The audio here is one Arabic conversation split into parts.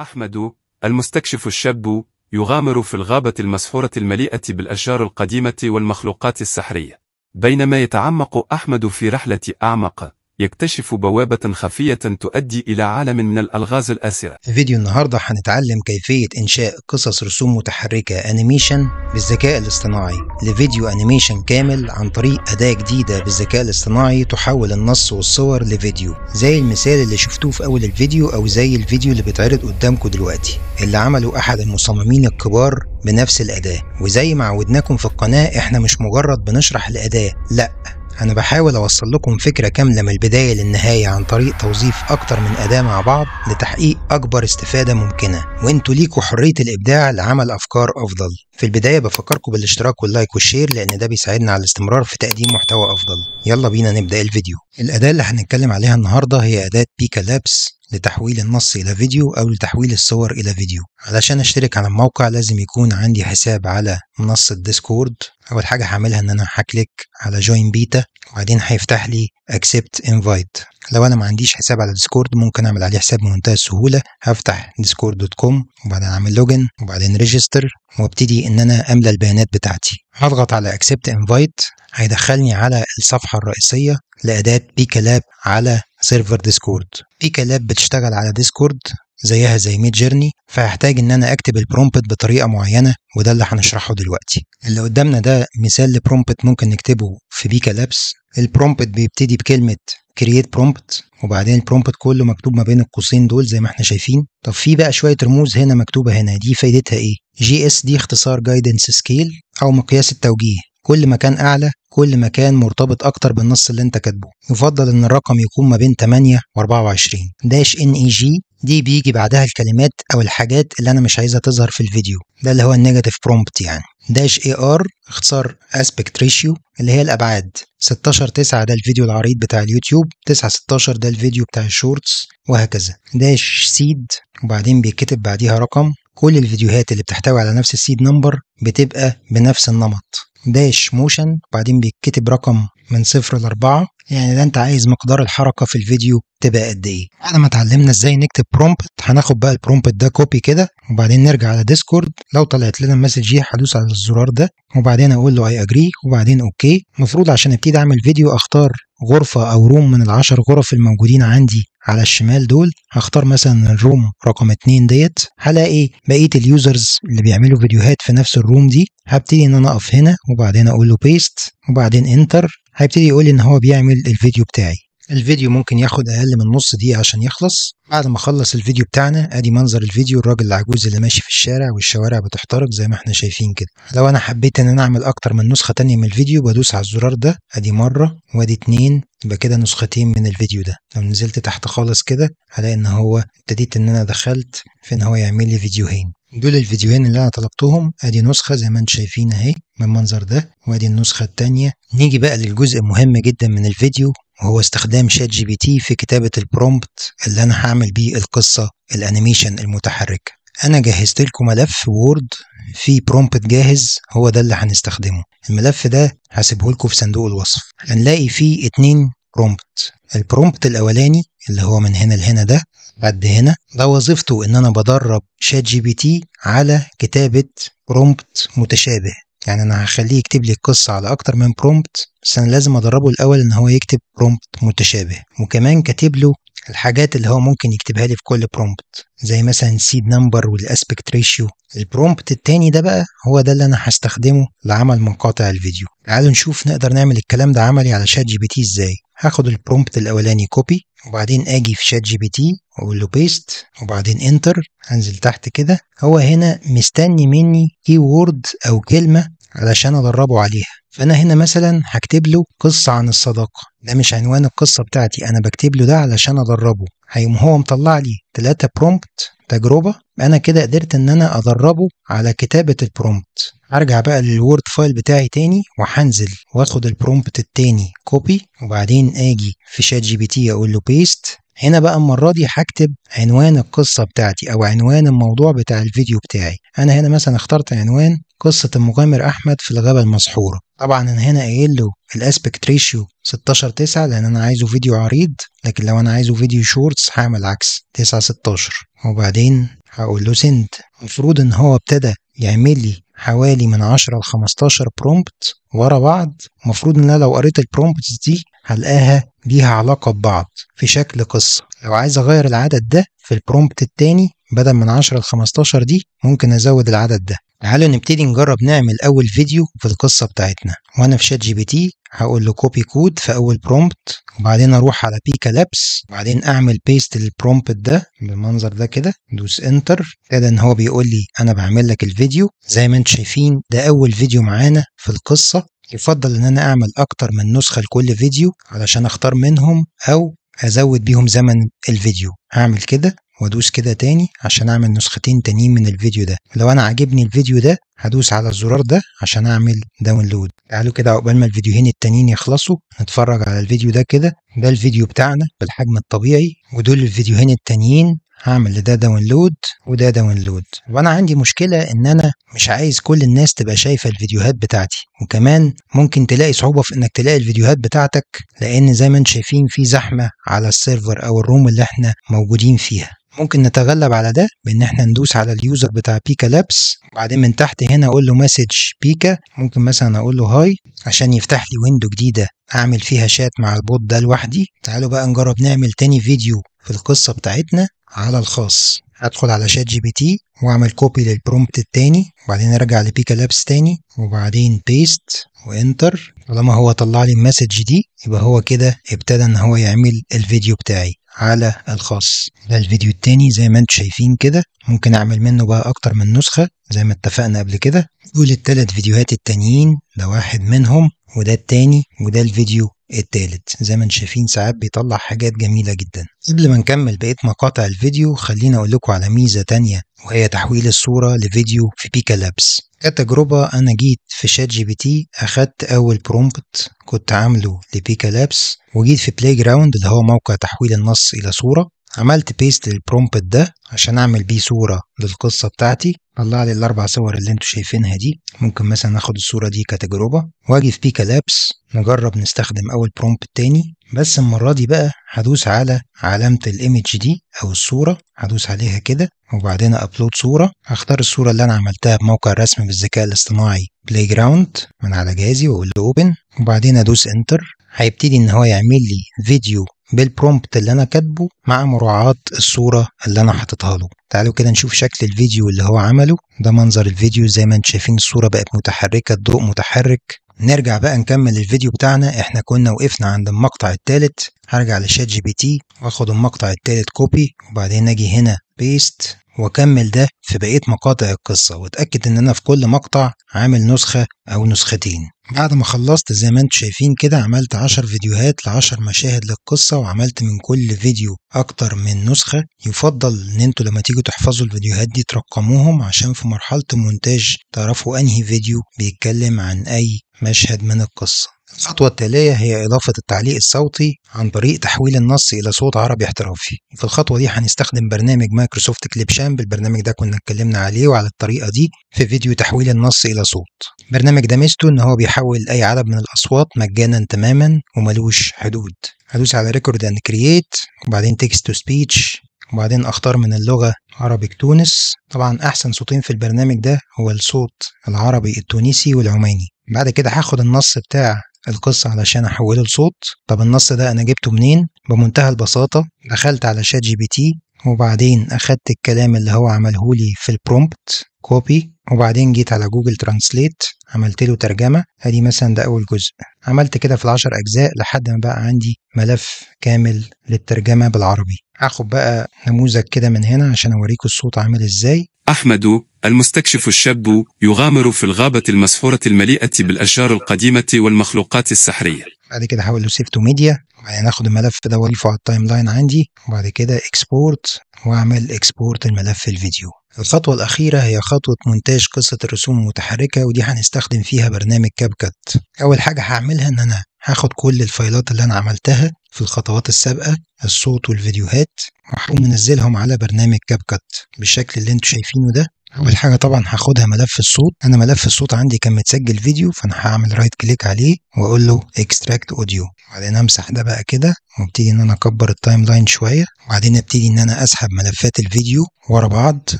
أحمد المستكشف الشاب يغامر في الغابة المسحورة المليئة بالأشجار القديمة والمخلوقات السحرية بينما يتعمق أحمد في رحلة أعمق يكتشف بوابة خفية تؤدي إلى عالم من الألغاز الآسرة في فيديو النهاردة هنتعلم كيفية إنشاء قصص رسوم متحركة أنيميشن بالذكاء الاصطناعي لفيديو أنيميشن كامل عن طريق أداة جديدة بالذكاء الاصطناعي تحول النص والصور لفيديو زي المثال اللي شفتوه في أول الفيديو أو زي الفيديو اللي بيتعرض قدامكم دلوقتي اللي عمله أحد المصممين الكبار بنفس الأداة وزي ما عودناكم في القناة إحنا مش مجرد بنشرح الأداة لأ أنا بحاول أوصل لكم فكرة كاملة من البداية للنهاية عن طريق توظيف أكتر من أداة مع بعض لتحقيق أكبر استفادة ممكنة وأنتوا ليكوا حرية الإبداع لعمل أفكار أفضل في البداية بفكركم بالاشتراك واللايك والشير لأن ده بيساعدنا على الاستمرار في تقديم محتوى أفضل يلا بينا نبدأ الفيديو الأداة اللي هنتكلم عليها النهاردة هي أداة بيكا لابس لتحويل النص إلى فيديو أو لتحويل الصور إلى فيديو علشان أشترك على الموقع لازم يكون عندي حساب على منصة ديسكورد أول حاجة هعملها إن أنا هكليك على جوين بيتا وبعدين هيفتح لي اكسبت انفايت لو أنا ما عنديش حساب على ديسكورد ممكن أعمل عليه حساب بمنتهى السهولة هفتح ديسكورد دوت كوم وبعدين أعمل لوجن وبعدين ريجستر وابتدي إن أنا أملى البيانات بتاعتي هضغط على اكسبت انفايت هيدخلني على الصفحة الرئيسية لأداة بيكا لاب على سيرفر ديسكورد في كلاب بتشتغل على ديسكورد زيها زي ميد جيرني فهحتاج ان انا اكتب البرومبت بطريقه معينه وده اللي هنشرحه دلوقتي اللي قدامنا ده مثال لبرومبت ممكن نكتبه في بيكا لابس البرومبت بيبتدي بكلمه كرييت برومبت وبعدين البرومبت كله مكتوب ما بين القوسين دول زي ما احنا شايفين طب في بقى شويه رموز هنا مكتوبه هنا دي فايدتها ايه جي اس دي اختصار جايدنس سكيل او مقياس التوجيه كل ما كان أعلى كل ما كان مرتبط أكتر بالنص اللي أنت كاتبه يفضل إن الرقم يكون ما بين 8 و 24 داش إن إي جي دي بيجي بعدها الكلمات أو الحاجات اللي أنا مش عايزها تظهر في الفيديو ده اللي هو النيجاتيف برومبت يعني داش اي ار اختصار اسبكت ريشيو اللي هي الابعاد 16 9 ده الفيديو العريض بتاع اليوتيوب 9 16 ده الفيديو بتاع الشورتس وهكذا داش سيد وبعدين بيتكتب بعديها رقم كل الفيديوهات اللي بتحتوي على نفس السيد نمبر بتبقى بنفس النمط داش موشن وبعدين بيتكتب رقم من صفر لأربعة يعني ده انت عايز مقدار الحركة في الفيديو تبقى قد ايه بعد ما اتعلمنا ازاي نكتب برومبت هناخد بقى البرومبت ده كوبي كده وبعدين نرجع على ديسكورد لو طلعت لنا المسج دي هدوس على الزرار ده وبعدين اقول له اي اجري وبعدين اوكي المفروض عشان ابتدي اعمل فيديو اختار غرفة او روم من العشر غرف الموجودين عندي على الشمال دول هختار مثلا الروم رقم 2 ديت هلاقي بقيه اليوزرز اللي بيعملوا فيديوهات في نفس الروم دي هبتدي ان انا اقف هنا وبعدين اقول له بيست وبعدين انتر هيبتدي يقول لي ان هو بيعمل الفيديو بتاعي الفيديو ممكن ياخد اقل من نص دقيقه عشان يخلص بعد ما اخلص الفيديو بتاعنا ادي منظر الفيديو الراجل العجوز اللي ماشي في الشارع والشوارع بتحترق زي ما احنا شايفين كده لو انا حبيت ان انا اعمل اكتر من نسخه تانية من الفيديو بدوس على الزرار ده ادي مره وادي اتنين يبقى كده نسختين من الفيديو ده لو نزلت تحت خالص كده هلاقي ان هو ابتديت ان انا دخلت في ان هو يعمل لي فيديوهين دول الفيديوهين اللي انا طلبتهم ادي نسخه زي ما انتم شايفين اهي من المنظر ده وادي النسخه الثانيه نيجي بقى للجزء مهم جدا من الفيديو وهو استخدام شات جي بي تي في كتابه البرومبت اللي انا هعمل بيه القصه الانيميشن المتحركه انا جهزت لكم ملف وورد في برومبت جاهز هو ده اللي هنستخدمه الملف ده هسيبه لكم في صندوق الوصف هنلاقي فيه اتنين برومبت البرومبت الاولاني اللي هو من هنا لهنا ده قد هنا ده وظيفته ان انا بدرب شات جي بي تي على كتابه برومبت متشابه يعني انا هخليه يكتب لي القصه على اكتر من برومبت بس انا لازم ادربه الاول ان هو يكتب برومبت متشابه وكمان كاتب له الحاجات اللي هو ممكن يكتبها لي في كل برومبت زي مثلا سيد نمبر والاسبكت ريشيو البرومبت التاني ده بقى هو ده اللي انا هستخدمه لعمل مقاطع الفيديو تعالوا نشوف نقدر نعمل الكلام ده عملي على شات جي بي تي ازاي هاخد البرومبت الاولاني كوبي وبعدين اجي في شات جي بي تي واقول له بيست وبعدين انتر هنزل تحت كده هو هنا مستني مني كي وورد او كلمه علشان ادربه عليها فانا هنا مثلا هكتب له قصه عن الصداقه ده مش عنوان القصه بتاعتي انا بكتب له ده علشان ادربه هيقوم هو مطلع لي ثلاثة برومبت تجربه انا كده قدرت ان انا ادربه على كتابه البرومبت هرجع بقى للوورد فايل بتاعي تاني وهنزل واخد البرومبت التاني كوبي وبعدين اجي في شات جي بي تي اقول له بيست هنا بقى المرة دي هكتب عنوان القصة بتاعتي أو عنوان الموضوع بتاع الفيديو بتاعي أنا هنا مثلا اخترت عنوان قصة المغامر أحمد في الغابة المسحورة طبعا أنا هنا قايل له الاسبكت ريشيو 16 9 لأن أنا عايزه فيديو عريض لكن لو أنا عايزه فيديو شورتس هعمل عكس 9 16 وبعدين هقول له سند المفروض إن هو ابتدى يعمل لي حوالي من 10 ل 15 برومبت ورا بعض المفروض ان انا لو قريت البرومبتس دي هلقاها ليها علاقة ببعض في شكل قصة لو عايز اغير العدد ده في البرومبت التاني بدل من 10 ل 15 دي ممكن ازود العدد ده تعالوا نبتدي نجرب نعمل اول فيديو في القصه بتاعتنا وانا في شات جي بي تي هقول له كوبي كود في اول برومبت وبعدين اروح على بيكا لابس وبعدين اعمل بيست للبرومبت ده بالمنظر ده كده دوس انتر كده ان هو بيقول لي انا بعمل لك الفيديو زي ما انتم شايفين ده اول فيديو معانا في القصه يفضل ان انا اعمل اكتر من نسخه لكل فيديو علشان اختار منهم او ازود بيهم زمن الفيديو هعمل كده وادوس كده تاني عشان اعمل نسختين تانيين من الفيديو ده لو انا عاجبني الفيديو ده هدوس على الزرار ده عشان اعمل داونلود تعالوا كده عقبال ما الفيديوهين التانيين يخلصوا نتفرج على الفيديو ده كده ده الفيديو بتاعنا بالحجم الطبيعي ودول الفيديوهين التانيين هعمل لده داونلود وده داونلود وانا عندي مشكله ان انا مش عايز كل الناس تبقى شايفه الفيديوهات بتاعتي وكمان ممكن تلاقي صعوبه في انك تلاقي الفيديوهات بتاعتك لان زي ما انتم شايفين في زحمه على السيرفر او الروم اللي احنا موجودين فيها ممكن نتغلب على ده بان احنا ندوس على اليوزر بتاع بيكا لابس وبعدين من تحت هنا اقول له مسج بيكا ممكن مثلا اقول له هاي عشان يفتح لي ويندو جديده اعمل فيها شات مع البوت ده لوحدي تعالوا بقى نجرب نعمل تاني فيديو في القصه بتاعتنا على الخاص ادخل على شات جي بي تي واعمل كوبي للبرومبت التاني وبعدين ارجع لبيكا لابس تاني وبعدين بيست وانتر طالما هو طلع لي المسج دي يبقى هو كده ابتدى ان هو يعمل الفيديو بتاعي على الخاص ده الفيديو التاني زي ما انتم شايفين كده ممكن اعمل منه بقى اكتر من نسخة زي ما اتفقنا قبل كده دول التلات فيديوهات التانيين ده واحد منهم وده التاني وده الفيديو التالت زي ما انتم شايفين ساعات بيطلع حاجات جميلة جدا قبل ما نكمل بقية مقاطع الفيديو خليني اقول لكم على ميزة تانية وهي تحويل الصورة لفيديو في بيكا لابس كتجربة أنا جيت في شات جي بي تي أخدت أول برومبت كنت عامله لبيكا لابس وجيت في بلاي جراوند اللي هو موقع تحويل النص إلى صورة عملت بيست للبرومبت ده عشان اعمل بيه صورة للقصة بتاعتي طلع لي الاربع صور اللي انتوا شايفينها دي ممكن مثلا اخد الصورة دي كتجربة واجي في بيكا لابس نجرب نستخدم اول برومبت تاني بس المرة دي بقى هدوس على علامة الايمج دي او الصورة هدوس عليها كده وبعدين ابلود صورة هختار الصورة اللي انا عملتها بموقع الرسم بالذكاء الاصطناعي بلاي جراوند من على جهازي واقول له اوبن وبعدين ادوس انتر هيبتدي ان هو يعمل لي فيديو بالبرومبت اللي انا كاتبه مع مراعاة الصورة اللي انا حاططها له تعالوا كده نشوف شكل الفيديو اللي هو عمله ده منظر الفيديو زي ما انتم شايفين الصورة بقت متحركة الضوء متحرك نرجع بقى نكمل الفيديو بتاعنا احنا كنا وقفنا عند المقطع الثالث هرجع لشات جي بي تي واخد المقطع الثالث كوبي وبعدين اجي هنا بيست واكمل ده في بقيه مقاطع القصه واتاكد ان انا في كل مقطع عامل نسخه او نسختين بعد ما خلصت زي ما انتوا شايفين كده عملت عشر فيديوهات لعشر مشاهد للقصة وعملت من كل فيديو أكتر من نسخة يفضل إن انتوا لما تيجوا تحفظوا الفيديوهات دي ترقموهم عشان في مرحلة المونتاج تعرفوا أنهي فيديو بيتكلم عن أي مشهد من القصة الخطوة التالية هي إضافة التعليق الصوتي عن طريق تحويل النص إلى صوت عربي احترافي في الخطوة دي هنستخدم برنامج مايكروسوفت شامب البرنامج ده كنا اتكلمنا عليه وعلى الطريقة دي في فيديو تحويل النص إلى صوت برنامج ده ميزته إن هو بيحول أي عدد من الأصوات مجانا تماما وملوش حدود هدوس على ريكورد اند كرييت وبعدين تكست تو سبيتش وبعدين اختار من اللغة عربي تونس طبعا احسن صوتين في البرنامج ده هو الصوت العربي التونسي والعماني بعد كده هاخد النص بتاع القصة علشان أحوله لصوت طب النص ده أنا جبته منين بمنتهى البساطة دخلت على شات جي بي تي وبعدين أخدت الكلام اللي هو عملهولي في البرومبت كوبي وبعدين جيت على جوجل ترانسليت عملت له ترجمة ادي مثلا ده اول جزء عملت كده في العشر اجزاء لحد ما بقى عندي ملف كامل للترجمة بالعربي هاخد بقى نموذج كده من هنا عشان اوريكم الصوت عامل ازاي أحمد المستكشف الشاب يغامر في الغابة المسحورة المليئة بالأشجار القديمة والمخلوقات السحرية بعد كده هحول له سيف ميديا وبعدين اخد الملف ده واضيفه على التايم لاين عندي وبعد كده اكسبورت واعمل اكسبورت الملف الفيديو الخطوة الأخيرة هي خطوة مونتاج قصة الرسوم المتحركة ودي هنستخدم فيها برنامج كاب كات أول حاجة هعملها إن أنا هاخد كل الفايلات اللي أنا عملتها في الخطوات السابقة الصوت والفيديوهات وهقوم منزلهم على برنامج كاب كات بالشكل اللي انتوا شايفينه ده أول حاجة طبعا هاخدها ملف الصوت أنا ملف الصوت عندي كان متسجل فيديو فأنا هعمل رايت كليك عليه وأقول له اكستراكت أوديو وبعدين أمسح ده بقى كده وابتدي إن أنا أكبر التايم لاين شوية وبعدين ابتدي إن أنا أسحب ملفات الفيديو ورا بعض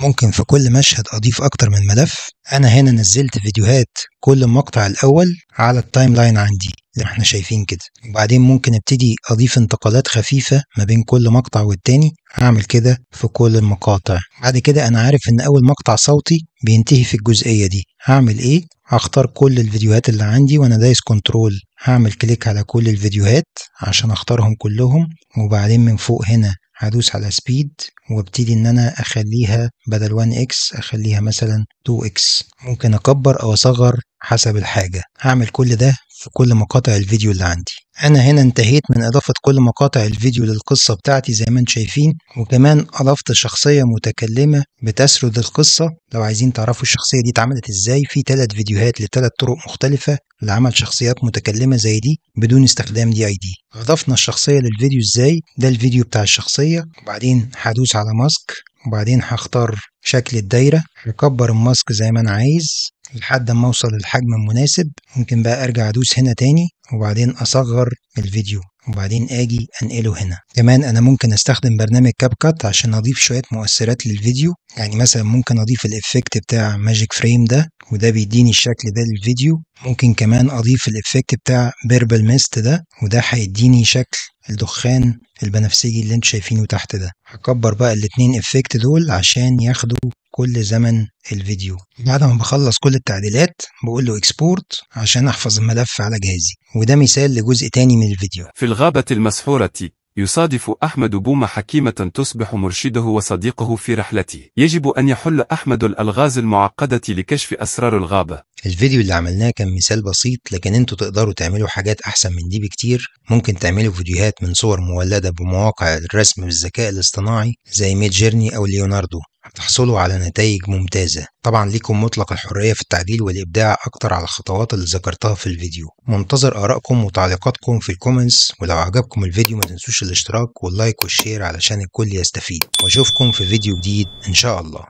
ممكن في كل مشهد أضيف أكتر من ملف أنا هنا نزلت فيديوهات كل مقطع الأول على التايم لاين عندي زي ما احنا شايفين كده وبعدين ممكن ابتدي أضيف انتقالات خفيفة ما بين كل مقطع والتاني هعمل كده في كل المقاطع بعد كده أنا عارف إن أول مقطع صوتي بينتهي في الجزئية دي هعمل إيه؟ هختار كل الفيديوهات اللي عندي وأنا دايس كنترول هعمل كليك على كل الفيديوهات عشان أختارهم كلهم وبعدين من فوق هنا هدوس على سبيد وابتدي ان انا اخليها بدل 1 اكس اخليها مثلا 2 اكس ممكن اكبر او اصغر حسب الحاجه هعمل كل ده في كل مقاطع الفيديو اللي عندي أنا هنا انتهيت من إضافة كل مقاطع الفيديو للقصة بتاعتي زي ما انتم شايفين وكمان أضفت شخصية متكلمة بتسرد القصة لو عايزين تعرفوا الشخصية دي اتعملت إزاي في ثلاث فيديوهات لثلاث طرق مختلفة لعمل شخصيات متكلمة زي دي بدون استخدام دي اي دي أضفنا الشخصية للفيديو إزاي ده الفيديو بتاع الشخصية وبعدين هدوس على ماسك وبعدين هختار شكل الدايرة وأكبر الماسك زي ما أنا عايز لحد ما أوصل للحجم المناسب ممكن بقى أرجع أدوس هنا تاني وبعدين أصغر الفيديو وبعدين اجي انقله هنا كمان انا ممكن استخدم برنامج كاب كات عشان اضيف شويه مؤثرات للفيديو يعني مثلا ممكن اضيف الافكت بتاع ماجيك فريم ده وده بيديني الشكل ده للفيديو ممكن كمان اضيف الافكت بتاع بيربل ميست ده وده هيديني شكل الدخان البنفسجي اللي انتوا شايفينه تحت ده هكبر بقى الاتنين افكت دول عشان ياخدوا كل زمن الفيديو بعد ما بخلص كل التعديلات بقول له اكسبورت عشان احفظ الملف على جهازي وده مثال لجزء تاني من الفيديو في الغابة المسحورة يصادف أحمد بوم حكيمة تصبح مرشده وصديقه في رحلته يجب أن يحل أحمد الألغاز المعقدة لكشف أسرار الغابة الفيديو اللي عملناه كان مثال بسيط لكن انتوا تقدروا تعملوا حاجات أحسن من دي بكتير ممكن تعملوا فيديوهات من صور مولدة بمواقع الرسم بالذكاء الاصطناعي زي ميد جيرني أو ليوناردو هتحصلوا على نتائج ممتازة طبعا ليكم مطلق الحرية في التعديل والإبداع أكتر على الخطوات اللي ذكرتها في الفيديو منتظر آرائكم وتعليقاتكم في الكومنتس ولو عجبكم الفيديو ما تنسوش الاشتراك واللايك والشير علشان الكل يستفيد وأشوفكم في فيديو جديد إن شاء الله